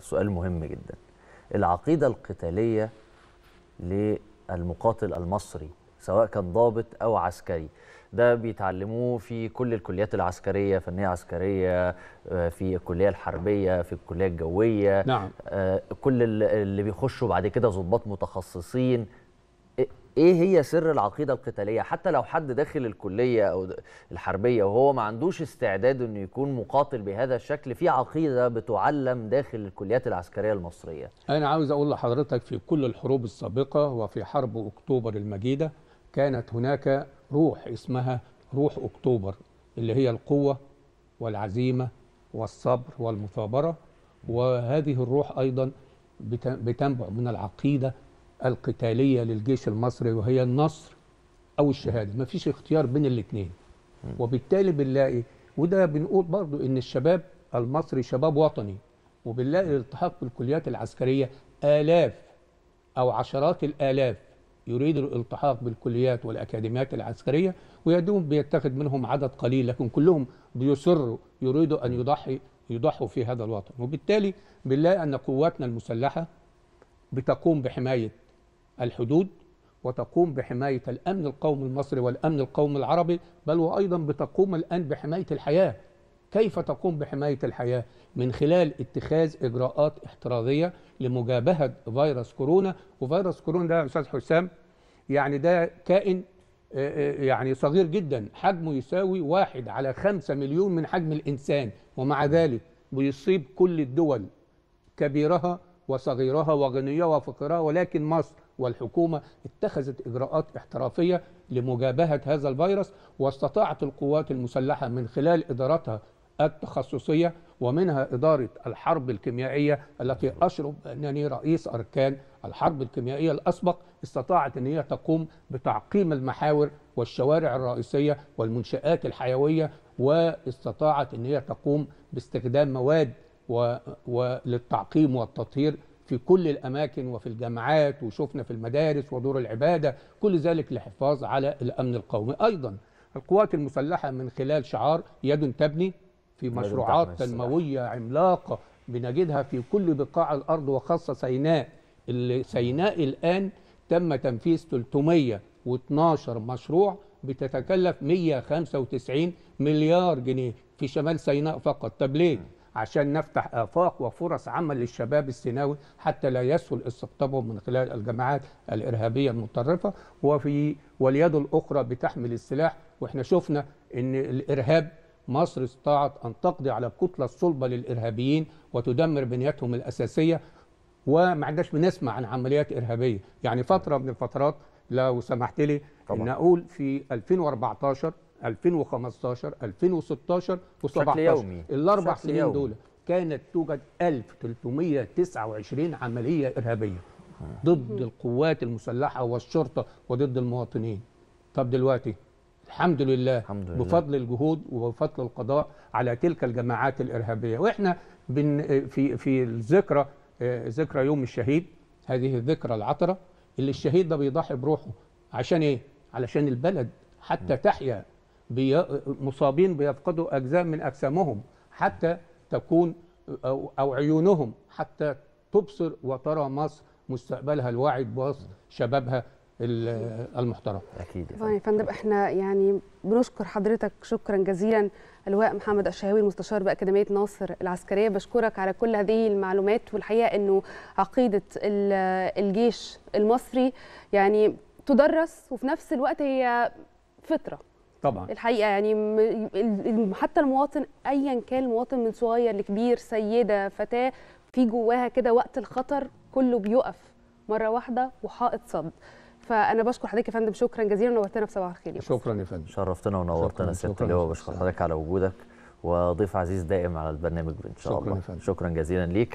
سؤال مهم جدا العقيدة القتالية للمقاتل المصري سواء كان ضابط أو عسكري ده بيتعلموه في كل الكليات العسكرية فنية عسكرية آه، في الكلية الحربية في الكلية الجوية نعم. آه، كل اللي بيخشوا بعد كده ضباط متخصصين ايه هي سر العقيده القتاليه حتى لو حد داخل الكليه او الحربيه وهو ما عندوش استعداد انه يكون مقاتل بهذا الشكل في عقيده بتعلم داخل الكليات العسكريه المصريه انا عاوز اقول لحضرتك في كل الحروب السابقه وفي حرب اكتوبر المجيده كانت هناك روح اسمها روح اكتوبر اللي هي القوه والعزيمه والصبر والمثابره وهذه الروح ايضا بتنبع من العقيده القتالية للجيش المصري وهي النصر أو الشهادة ما فيش اختيار بين الاثنين وبالتالي بنلاقي وده بنقول برضو إن الشباب المصري شباب وطني وبنلاقي الالتحاق بالكليات العسكرية آلاف أو عشرات الآلاف يريد الالتحاق بالكليات والأكاديميات العسكرية ويدوم بيتخذ منهم عدد قليل لكن كلهم بيصروا يريدوا أن يضحي يضحوا في هذا الوطن وبالتالي بنلاقي أن قواتنا المسلحة بتقوم بحماية الحدود وتقوم بحماية الأمن القومي المصري والأمن القومي العربي بل وأيضا بتقوم الآن بحماية الحياة كيف تقوم بحماية الحياة من خلال اتخاذ إجراءات احترازية لمجابهة فيروس كورونا وفيروس كورونا ده يا أستاذ حسام يعني ده كائن آه، آه، يعني صغير جدا حجمه يساوي واحد على خمسة مليون من حجم الإنسان ومع ذلك بيصيب كل الدول كبيرها وصغيرها وغنيها وفقيرها ولكن مصر والحكومة اتخذت إجراءات احترافية لمجابهة هذا الفيروس واستطاعت القوات المسلحة من خلال إدارتها التخصصية ومنها إدارة الحرب الكيميائية التي أشرب أنني رئيس أركان الحرب الكيميائية الأسبق استطاعت أن هي تقوم بتعقيم المحاور والشوارع الرئيسية والمنشآت الحيوية واستطاعت أن هي تقوم باستخدام مواد و... وللتعقيم والتطهير في كل الأماكن وفي الجامعات وشفنا في المدارس ودور العبادة كل ذلك لحفاظ على الأمن القومي أيضا القوات المسلحة من خلال شعار يد تبني في مشروعات تنموية عملاقة بنجدها في كل بقاع الأرض وخاصة سيناء سيناء الآن تم تنفيذ 312 مشروع بتتكلف 195 مليار جنيه في شمال سيناء فقط طب ليه؟ عشان نفتح آفاق وفرص عمل للشباب السيناوي حتى لا يسهل استقطابهم من خلال الجماعات الإرهابية المتطرفة وفي واليد الأخرى بتحمل السلاح وإحنا شفنا إن الإرهاب مصر استطاعت أن تقضي على الكتلة الصلبة للإرهابيين وتدمر بنيتهم الأساسية وما عندناش بنسمع عن عمليات إرهابية يعني فترة من الفترات لو سمحت لي طبعا. ان اقول في 2014 2015 2016 و17 الاربع سنين يومي. دول كانت توجد 1329 عمليه ارهابيه ضد القوات المسلحه والشرطه وضد المواطنين طب دلوقتي الحمد لله, الحمد لله بفضل الجهود وبفضل القضاء على تلك الجماعات الارهابيه واحنا بن في في الذكرى آه، ذكرى يوم الشهيد هذه الذكرى العطره اللي الشهيد ده بيضحي بروحه عشان ايه علشان البلد حتى تحيا بي... مصابين بيفقدوا أجزاء من أجسامهم حتى تكون أو, عيونهم حتى تبصر وترى مصر مستقبلها الواعد مصر شبابها المحترم اكيد يا طيب فندم احنا يعني بنشكر حضرتك شكرا جزيلا اللواء محمد الشهاوي المستشار باكاديميه ناصر العسكريه بشكرك على كل هذه المعلومات والحقيقه انه عقيده الجيش المصري يعني تدرس وفي نفس الوقت هي فطره طبعا الحقيقه يعني حتى المواطن ايا كان المواطن من صغير لكبير سيده فتاه في جواها كده وقت الخطر كله بيقف مره واحده وحائط صد فانا بشكر حضرتك يا فندم شكرا جزيلا نورتنا في صباح الخير شكرا يا فندم شرفتنا ونورتنا ست لواء بشكر حضرتك على وجودك وضيف عزيز دائم على البرنامج ان شاء شكرا الله يا فندم. شكرا جزيلا ليك